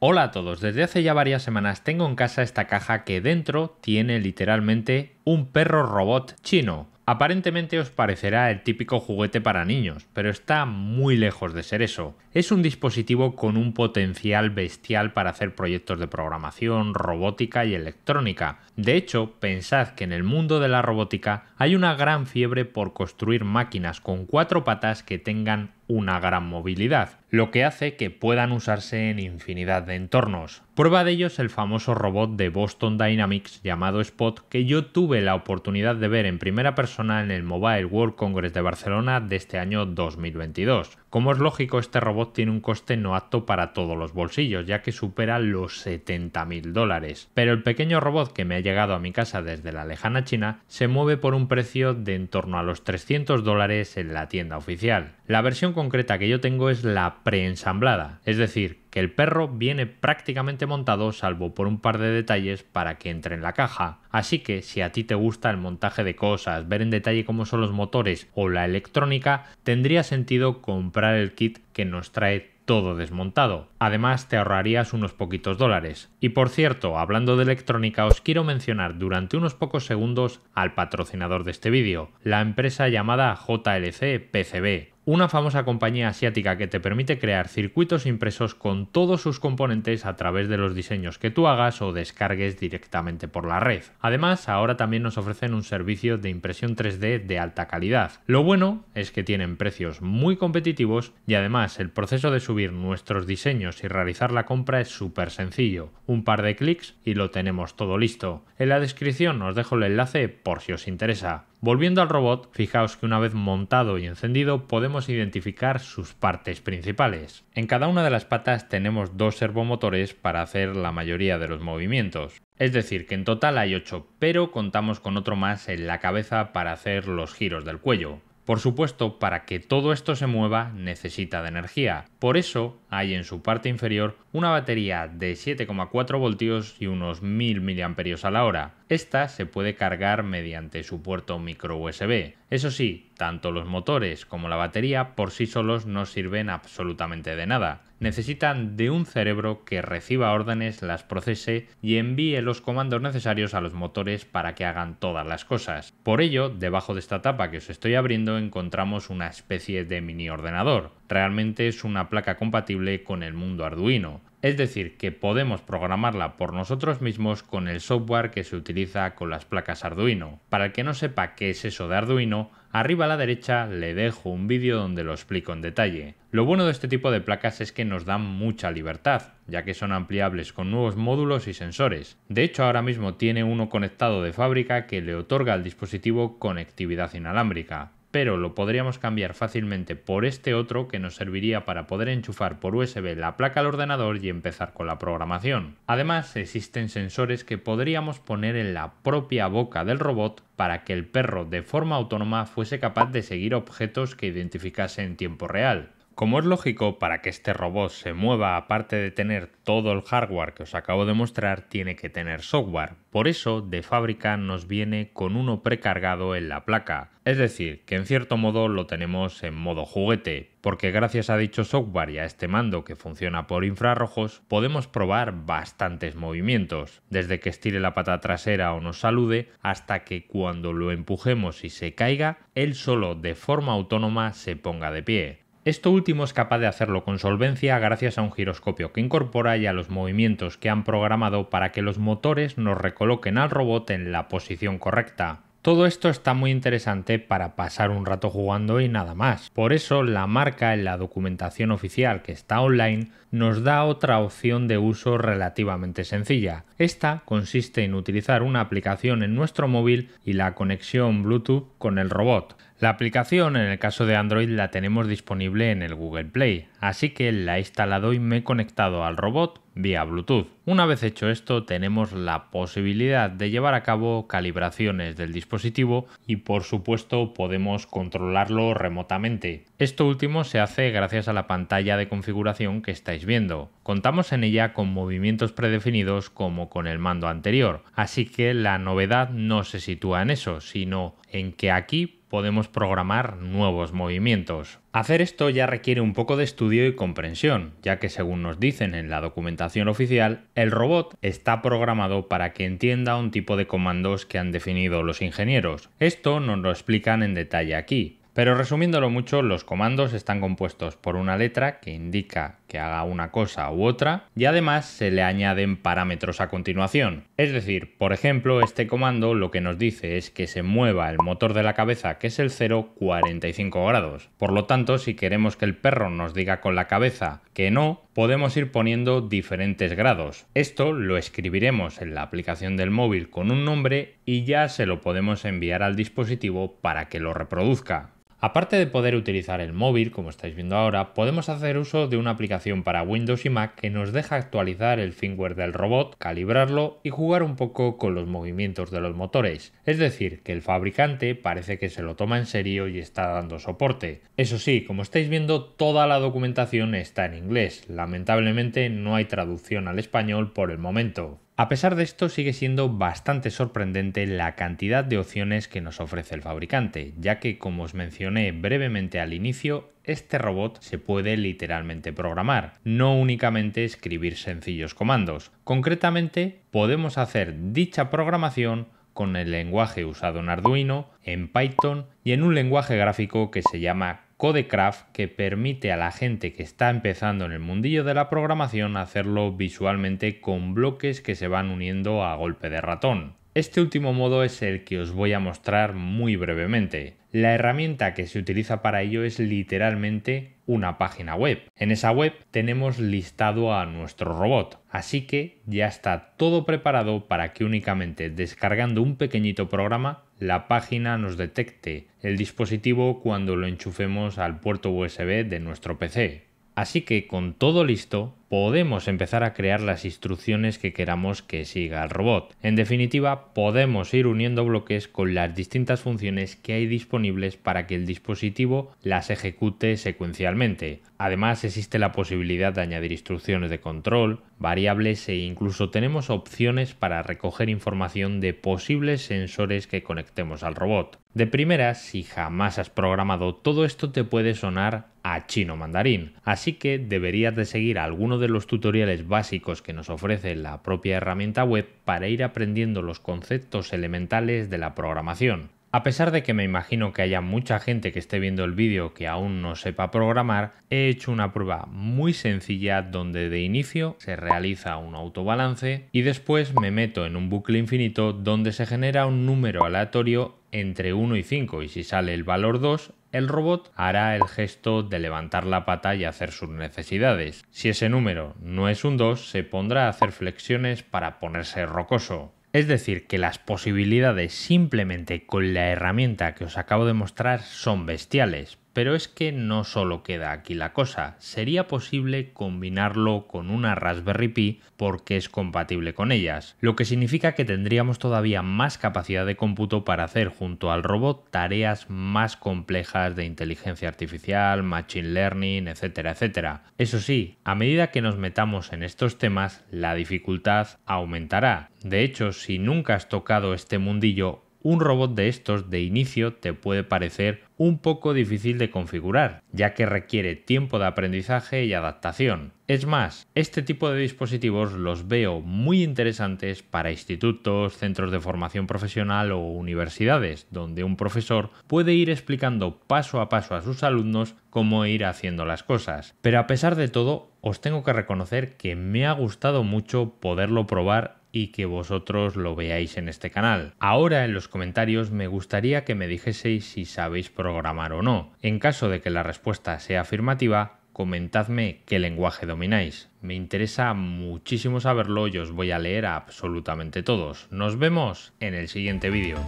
Hola a todos, desde hace ya varias semanas tengo en casa esta caja que dentro tiene literalmente un perro robot chino. Aparentemente os parecerá el típico juguete para niños, pero está muy lejos de ser eso. Es un dispositivo con un potencial bestial para hacer proyectos de programación, robótica y electrónica. De hecho, pensad que en el mundo de la robótica hay una gran fiebre por construir máquinas con cuatro patas que tengan una gran movilidad, lo que hace que puedan usarse en infinidad de entornos. Prueba de ello es el famoso robot de Boston Dynamics llamado Spot que yo tuve la oportunidad de ver en primera persona en el Mobile World Congress de Barcelona de este año 2022. Como es lógico, este robot tiene un coste no apto para todos los bolsillos, ya que supera los 70.000 dólares. Pero el pequeño robot que me ha llegado a mi casa desde la lejana China se mueve por un precio de en torno a los 300 dólares en la tienda oficial. La versión concreta que yo tengo es la preensamblada, es decir, que el perro viene prácticamente montado salvo por un par de detalles para que entre en la caja. Así que si a ti te gusta el montaje de cosas, ver en detalle cómo son los motores o la electrónica, tendría sentido comprar el kit que nos trae todo desmontado. Además, te ahorrarías unos poquitos dólares. Y por cierto, hablando de electrónica, os quiero mencionar durante unos pocos segundos al patrocinador de este vídeo, la empresa llamada JLC PCB, una famosa compañía asiática que te permite crear circuitos impresos con todos sus componentes a través de los diseños que tú hagas o descargues directamente por la red. Además, ahora también nos ofrecen un servicio de impresión 3D de alta calidad. Lo bueno es que tienen precios muy competitivos y además el proceso de subir nuestros diseños y realizar la compra es súper sencillo. Un par de clics y lo tenemos todo listo. En la descripción os dejo el enlace por si os interesa. Volviendo al robot, fijaos que una vez montado y encendido podemos identificar sus partes principales. En cada una de las patas tenemos dos servomotores para hacer la mayoría de los movimientos. Es decir, que en total hay 8, pero contamos con otro más en la cabeza para hacer los giros del cuello. Por supuesto, para que todo esto se mueva necesita de energía. Por eso, hay en su parte inferior una batería de 7,4 voltios y unos 1000 mAh. Esta se puede cargar mediante su puerto micro USB. Eso sí, tanto los motores como la batería por sí solos no sirven absolutamente de nada. Necesitan de un cerebro que reciba órdenes, las procese y envíe los comandos necesarios a los motores para que hagan todas las cosas. Por ello, debajo de esta tapa que os estoy abriendo encontramos una especie de mini ordenador. Realmente es una placa compatible con el mundo Arduino. Es decir, que podemos programarla por nosotros mismos con el software que se utiliza con las placas Arduino. Para el que no sepa qué es eso de Arduino, arriba a la derecha le dejo un vídeo donde lo explico en detalle. Lo bueno de este tipo de placas es que nos dan mucha libertad, ya que son ampliables con nuevos módulos y sensores. De hecho, ahora mismo tiene uno conectado de fábrica que le otorga al dispositivo conectividad inalámbrica pero lo podríamos cambiar fácilmente por este otro que nos serviría para poder enchufar por USB la placa al ordenador y empezar con la programación. Además, existen sensores que podríamos poner en la propia boca del robot para que el perro de forma autónoma fuese capaz de seguir objetos que identificase en tiempo real. Como es lógico, para que este robot se mueva, aparte de tener todo el hardware que os acabo de mostrar, tiene que tener software. Por eso, de fábrica nos viene con uno precargado en la placa. Es decir, que en cierto modo lo tenemos en modo juguete, porque gracias a dicho software y a este mando que funciona por infrarrojos, podemos probar bastantes movimientos, desde que estire la pata trasera o nos salude, hasta que cuando lo empujemos y se caiga, él solo de forma autónoma se ponga de pie. Esto último es capaz de hacerlo con solvencia gracias a un giroscopio que incorpora y a los movimientos que han programado para que los motores nos recoloquen al robot en la posición correcta. Todo esto está muy interesante para pasar un rato jugando y nada más. Por eso la marca en la documentación oficial que está online nos da otra opción de uso relativamente sencilla. Esta consiste en utilizar una aplicación en nuestro móvil y la conexión Bluetooth con el robot. La aplicación, en el caso de Android, la tenemos disponible en el Google Play, así que la he instalado y me he conectado al robot vía Bluetooth. Una vez hecho esto, tenemos la posibilidad de llevar a cabo calibraciones del dispositivo y por supuesto podemos controlarlo remotamente. Esto último se hace gracias a la pantalla de configuración que estáis viendo. Contamos en ella con movimientos predefinidos como con el mando anterior, así que la novedad no se sitúa en eso, sino en que aquí podemos programar nuevos movimientos. Hacer esto ya requiere un poco de estudio y comprensión, ya que según nos dicen en la documentación oficial, el robot está programado para que entienda un tipo de comandos que han definido los ingenieros. Esto nos lo explican en detalle aquí. Pero resumiéndolo mucho, los comandos están compuestos por una letra que indica que haga una cosa u otra y además se le añaden parámetros a continuación. Es decir, por ejemplo, este comando lo que nos dice es que se mueva el motor de la cabeza, que es el 0, 45 grados. Por lo tanto, si queremos que el perro nos diga con la cabeza que no, podemos ir poniendo diferentes grados. Esto lo escribiremos en la aplicación del móvil con un nombre y ya se lo podemos enviar al dispositivo para que lo reproduzca. Aparte de poder utilizar el móvil, como estáis viendo ahora, podemos hacer uso de una aplicación para Windows y Mac que nos deja actualizar el firmware del robot, calibrarlo y jugar un poco con los movimientos de los motores. Es decir, que el fabricante parece que se lo toma en serio y está dando soporte. Eso sí, como estáis viendo, toda la documentación está en inglés. Lamentablemente no hay traducción al español por el momento. A pesar de esto, sigue siendo bastante sorprendente la cantidad de opciones que nos ofrece el fabricante, ya que, como os mencioné brevemente al inicio, este robot se puede literalmente programar, no únicamente escribir sencillos comandos. Concretamente, podemos hacer dicha programación con el lenguaje usado en Arduino, en Python y en un lenguaje gráfico que se llama Codecraft que permite a la gente que está empezando en el mundillo de la programación hacerlo visualmente con bloques que se van uniendo a golpe de ratón. Este último modo es el que os voy a mostrar muy brevemente. La herramienta que se utiliza para ello es literalmente una página web. En esa web tenemos listado a nuestro robot, así que ya está todo preparado para que únicamente descargando un pequeñito programa la página nos detecte el dispositivo cuando lo enchufemos al puerto USB de nuestro PC. Así que con todo listo, podemos empezar a crear las instrucciones que queramos que siga el robot. En definitiva, podemos ir uniendo bloques con las distintas funciones que hay disponibles para que el dispositivo las ejecute secuencialmente. Además, existe la posibilidad de añadir instrucciones de control, variables e incluso tenemos opciones para recoger información de posibles sensores que conectemos al robot. De primera, si jamás has programado todo esto te puede sonar a chino mandarín, así que deberías de seguir alguno de los tutoriales básicos que nos ofrece la propia herramienta web para ir aprendiendo los conceptos elementales de la programación. A pesar de que me imagino que haya mucha gente que esté viendo el vídeo que aún no sepa programar, he hecho una prueba muy sencilla donde de inicio se realiza un autobalance y después me meto en un bucle infinito donde se genera un número aleatorio entre 1 y 5 y si sale el valor 2, el robot hará el gesto de levantar la pata y hacer sus necesidades. Si ese número no es un 2, se pondrá a hacer flexiones para ponerse rocoso. Es decir, que las posibilidades simplemente con la herramienta que os acabo de mostrar son bestiales, pero es que no solo queda aquí la cosa, sería posible combinarlo con una Raspberry Pi porque es compatible con ellas, lo que significa que tendríamos todavía más capacidad de cómputo para hacer junto al robot tareas más complejas de inteligencia artificial, machine learning, etcétera, etcétera. Eso sí, a medida que nos metamos en estos temas, la dificultad aumentará. De hecho, si nunca has tocado este mundillo, un robot de estos de inicio te puede parecer un poco difícil de configurar, ya que requiere tiempo de aprendizaje y adaptación. Es más, este tipo de dispositivos los veo muy interesantes para institutos, centros de formación profesional o universidades, donde un profesor puede ir explicando paso a paso a sus alumnos cómo ir haciendo las cosas. Pero a pesar de todo, os tengo que reconocer que me ha gustado mucho poderlo probar y que vosotros lo veáis en este canal. Ahora en los comentarios me gustaría que me dijeseis si sabéis programar o no. En caso de que la respuesta sea afirmativa, comentadme qué lenguaje domináis. Me interesa muchísimo saberlo y os voy a leer a absolutamente todos. Nos vemos en el siguiente vídeo.